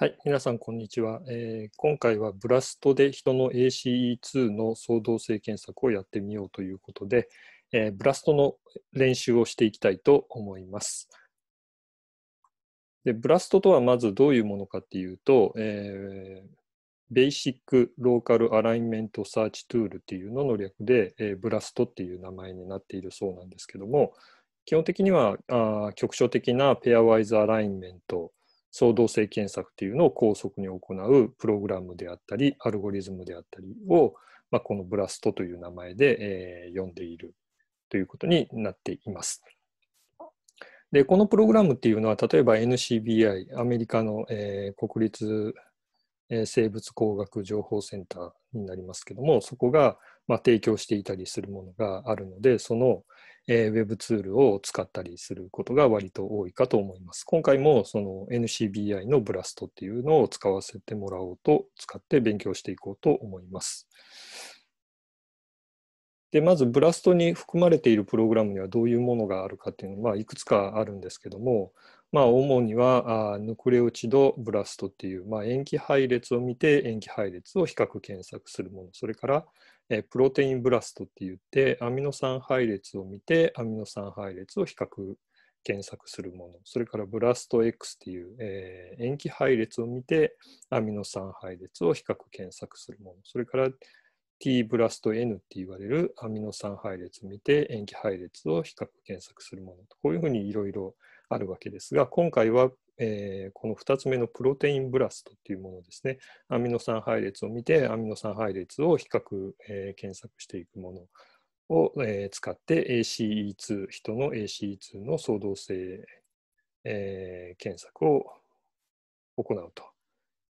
はい、皆さん、こんにちは、えー、今回はブラストで人の ACE2 の相動性検索をやってみようということで、えー、ブラストの練習をしていきたいと思います。でブラストとはまずどういうものかっていうと、えー、ベーシックローカルアライメントサーチトゥールっていうのの略で、えー、ブラストっていう名前になっているそうなんですけども、基本的にはあ局所的なペアワイズアライメント、相造性検索っていうのを高速に行うプログラムであったり、アルゴリズムであったりを、まあ、このブラストという名前で、えー、呼んでいるということになっています。で、このプログラムっていうのは、例えば NCBI、アメリカの、えー、国立、生物工学情報センターになりますけども、そこが、まあ、提供していたりするものがあるので、その、えー、Web ツールを使ったりすることが割と多いかと思います。今回もその NCBI のブラストっていうのを使わせてもらおうと、使って勉強していこうと思います。でまずブラストに含まれているプログラムにはどういうものがあるかっていうのは、いくつかあるんですけどもまあ、主にはあヌクレオチドブラストっていう、まあ、塩基配列を見て塩基配列を比較検索するものそれからえプロテインブラストって言ってアミノ酸配列を見てアミノ酸配列を比較検索するものそれからブラスト X っていう、えー、塩基配列を見てアミノ酸配列を比較検索するものそれから T ブラスト N って言われるアミノ酸配列を見て塩基配列を比較検索するものこういうふうにいろいろあるわけですが、今回は、えー、この2つ目のプロテインブラストというものですね、アミノ酸配列を見て、アミノ酸配列を比較、えー、検索していくものを、えー、使って ACE2、人の ACE2 の相動性、えー、検索を行うと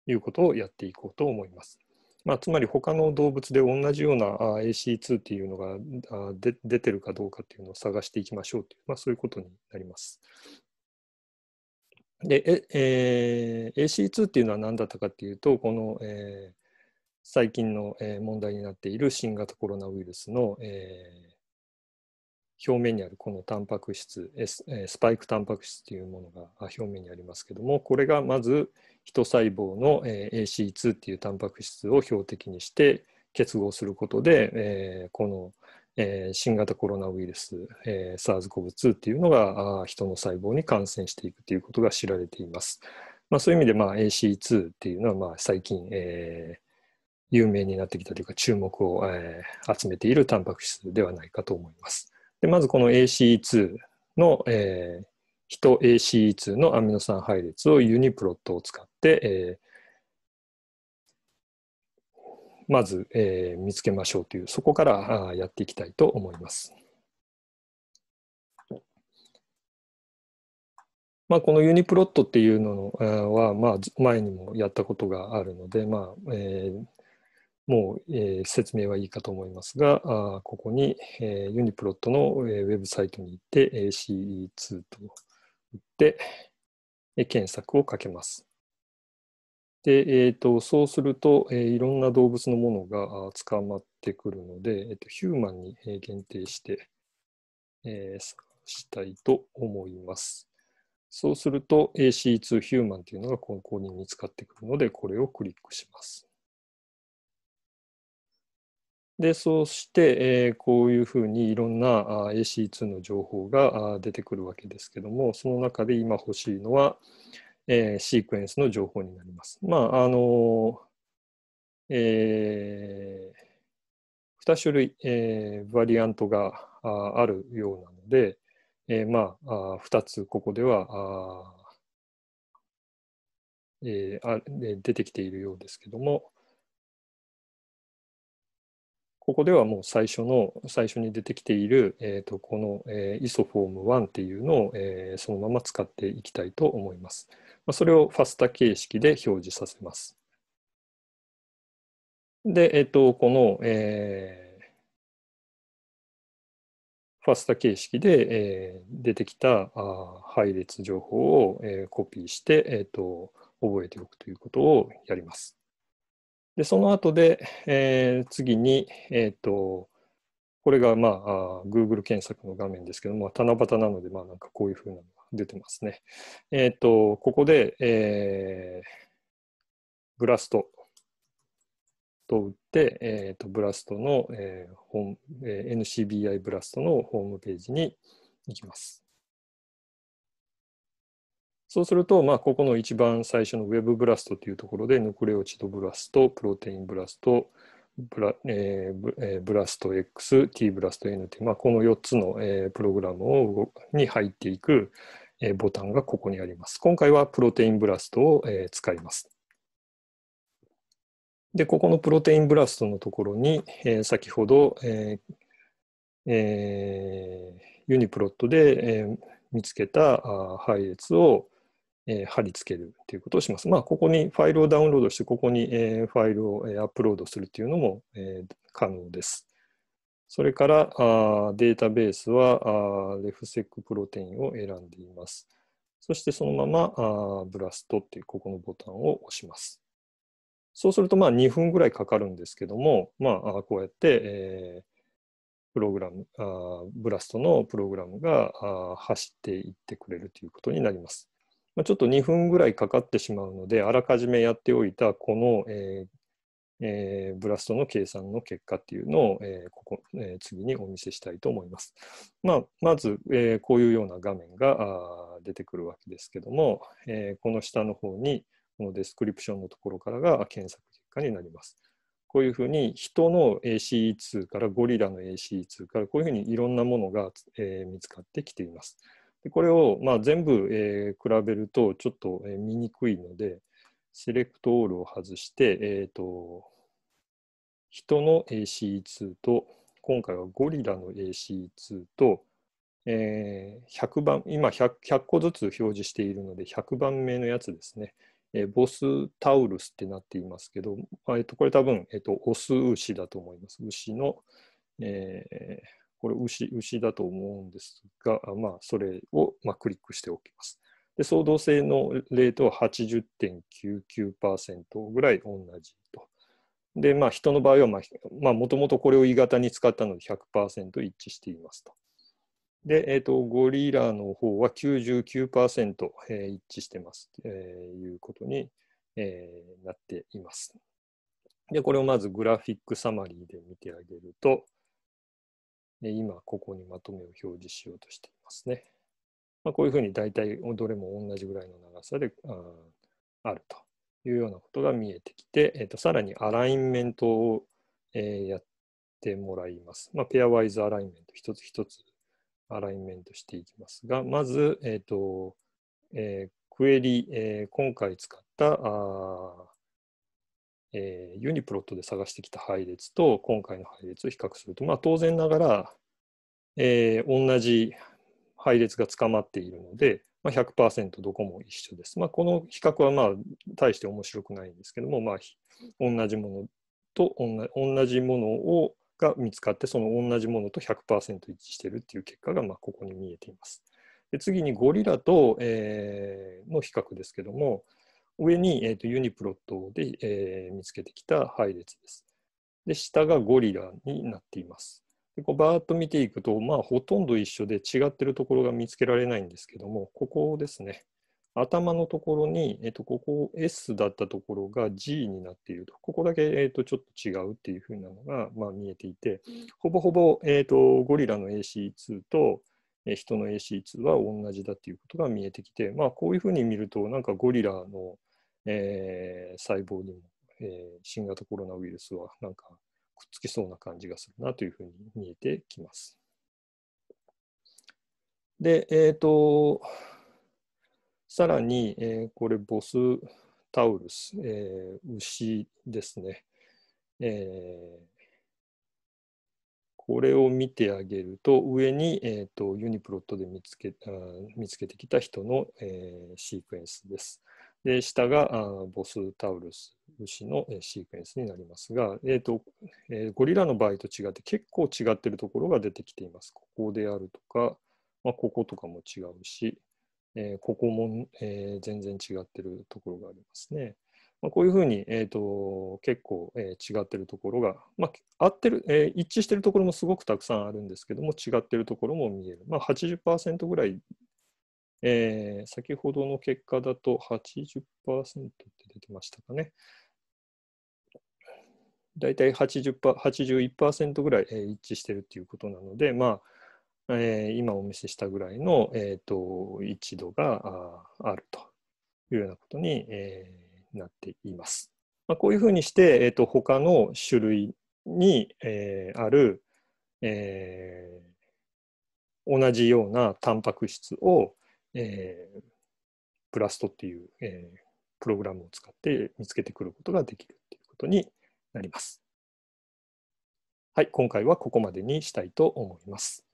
いうことをやっていこうと思います。まあ、つまり他の動物で同じような ACE2 っていうのが出てるかどうかっていうのを探していきましょうという、まあ、そういうことになります。で、えー、AC2 っていうのは何だったかっていうと、この、えー、最近の、え問題になっている新型コロナウイルスの、えー、表面にあるこのタンパク質、えスパイクタンパク質というものが表面にありますけども、これがまず、人細胞の AC2 っていうタンパク質を標的にして結合することで、えー、このえー、新型コロナウイルス、えー、SARS-CoV-2 っていうのがあ人の細胞に感染していくということが知られています。まあ、そういう意味で、まあ、AC2 っていうのは、まあ、最近、えー、有名になってきたというか注目を、えー、集めているタンパク質ではないかと思います。でまずこの ACE2 の、えー、ヒト ACE2 のアミノ酸配列をユニプロットを使って、えー、まず、えー、見つけましょうという、そこからやっていきたいと思います。まあ、このユニプロットっていうのは、まあ、前にもやったことがあるので、まあえー、もう、えー、説明はいいかと思いますが、あここに、えー、ユニプロットの、えー、ウェブサイトに行って CE2 と打って、え検索をかけます。で、えーと、そうすると、えー、いろんな動物のものが捕まってくるので、えーと、ヒューマンに限定して、えー、したいと思います。そうすると AC2 ヒューマンというのがこの公認に使ってくるので、これをクリックします。で、そうして、えー、こういうふうにいろんな AC2 の情報が出てくるわけですけども、その中で今欲しいのは、えー、シークエンスの情報になります。まあ、あの、えー、2種類、えー、バリアントがああるようなので、えー、まあ、あ2つここではあ、えーあ、出てきているようですけども、ここではもう最初の、最初に出てきている、えーと、この、えー、イソフォーム1っていうのを、えー、そのまま使っていきたいと思います。まあ、それをファスタ形式で表示させます。で、えっ、ー、と、この、えー、ファスタ形式で、えー、出てきたあ配列情報を、えー、コピーして、えっ、ー、と、覚えておくということをやります。で、その後で、えー、次に、えっ、ー、と、これが、まあ、Google 検索の画面ですけども、七夕なので、まあ、なんかこういうふうなのが出てますね。えっ、ー、と、ここで、えー、ブラストと打って、えっ、と、ブラストの、えーえー、NCBI ブラストのホームページに行きます。そうすると、まあ、ここの一番最初のウェブブラストというところで、ヌクレオチドブラスト、プロテインブラスト、ブラえー、えー、ブラスト X、T ブラスト N という、まあ、この4つの、えー、プログラムをに入っていく、えー、ボタンがここにあります。今回はプロテインブラストを、えー、使います。で、ここのプロテインブラストのところに、えー、先ほど、えーえー、ユニプロットで、えー、見つけた配列を、えー、貼り付けるということをします。まあ、ここにファイルをダウンロードして、ここに、えー、ファイルを、えー、アップロードするというのも、えー、可能です。それからあーデータベースはあーレフセックプロテインを選んでいます。そしてそのままあブラストっていうここのボタンを押します。そうするとまあ2分ぐらいかかるんですけども、まあ、こうやって、えー、プログラムあブラストのプログラムが走っていってくれるということになります。まあ、ちょっと2分ぐらいかかってしまうので、あらかじめやっておいたこの、えーえー、ブラストの計算の結果っていうのを、えー、ここえ次にお見せしたいと思います。まあ、まず、えこういうような画面が出てくるわけですけども、えこの下の方にこのデスクリプションのところからが検索結果になります。こういうふうに人の ACE2 からゴリラの ACE2 からこういうふうにいろんなものが、え見つかってきています。でこれをまあ全部、えー、比べるとちょっと、えー、見にくいので、セレクトオールを外して、えーと、人の AC2 と、今回はゴリラの AC2 と、えー、100番、今 100, 100, 個ずつ表示しているので、100番目のやつですね。えー、ボスタウルスってなっていますけど、えー、とこれ多分、えーと、とオス牛だと思います。牛の、えー、これ牛、牛だと思うんですが、まあ、それを、まあ、クリックしておきます。で、相当性のレートは80.99%ぐらい同じと。で、まあ、人の場合は、まあ、まあ、もともとこれを E 型に使ったので100%一致していますと。で、えっ、ー、と、ゴリラの方は99%、えー、一致してますと、えー、いうことに、えー、なっています。で、これをまずグラフィックサマリーで見てあげると、今、ここにまとめを表示しようとしていますね。まあ、こういうふうに大体どれも同じぐらいの長さであるというようなことが見えてきて、えー、とさらにアラインメントを、えー、やってもらいます。まあ、ペアワイズアラインメント、一つ一つアラインメントしていきますが、まず、えーとえー、クエリ、えー、今回使ったあえー、ユニプロットで探してきた配列と今回の配列を比較すると、まあ、当然ながら、えー、同じ配列が捕まっているので、まあ100、どこも一緒です。まあ、この比較はまあ大して面白くないんですけども、まあ、同じものと同じものをが見つかってその同じものと100%一致しているという結果がまあここに見えています。で次にゴリラと、えー、の比較ですけども、上に、えーと、ユニプロットで、えー、見つけてきた配列です。で、下がゴリラになっています。でこうバーッと見ていくと、まあ、ほとんど一緒で違ってるところが見つけられないんですけども、ここですね。頭のところに、えー、と、ここ S だったところが G になっていると、ここだけ、えー、と、ちょっと違うっていうふうなのが、まあ、見えていて、ほぼほぼ、えー、と、ゴリラの AC2 と、え人の AC2 は同じだっていうことが見えてきて、まあ、こういうふうに見ると、なんかゴリラのえー、細胞にも、えー、新型コロナウイルスはなんかくっつきそうな感じがするなというふうに見えてきます。で、えっ、ー、と、さらに、えー、これ、ボスタウルス、えー、牛ですね、えこれを見てあげると、上に、えーと、ユニプロットで見つけ見つけてきた人の、えシークエンスです。で下がボスタウルス牛のシークエンスになりますが、えーとえー、ゴリラの場合と違って結構違ってるところが出てきています。ここであるとか、まあ、こことかも違うし、えー、ここも、えー、全然違ってるところがありますね。まあ、こういうふうに、えーと、結構、えー、違ってるところが、まあ、合ってる、えー、一致してるところもすごくたくさんあるんですけども違ってるところも見える、まあ、80%ぐらいえー、先ほどの結果だと80%って出てましたかね。大体80 81%ぐらい、えー、一致してるっていうことなので、まあえー、今お見せしたぐらいの、えーと、一度がああるというようなことに、えー、なっています。まあ、こういうふうにして、えーと、と他の種類に、えー、ある、えー、同じようなタンパク質を、えー、ブラストっていう、えー、プログラムを使って見つけてくることができるっていうことになります。はい、今回はここまでにしたいと思います。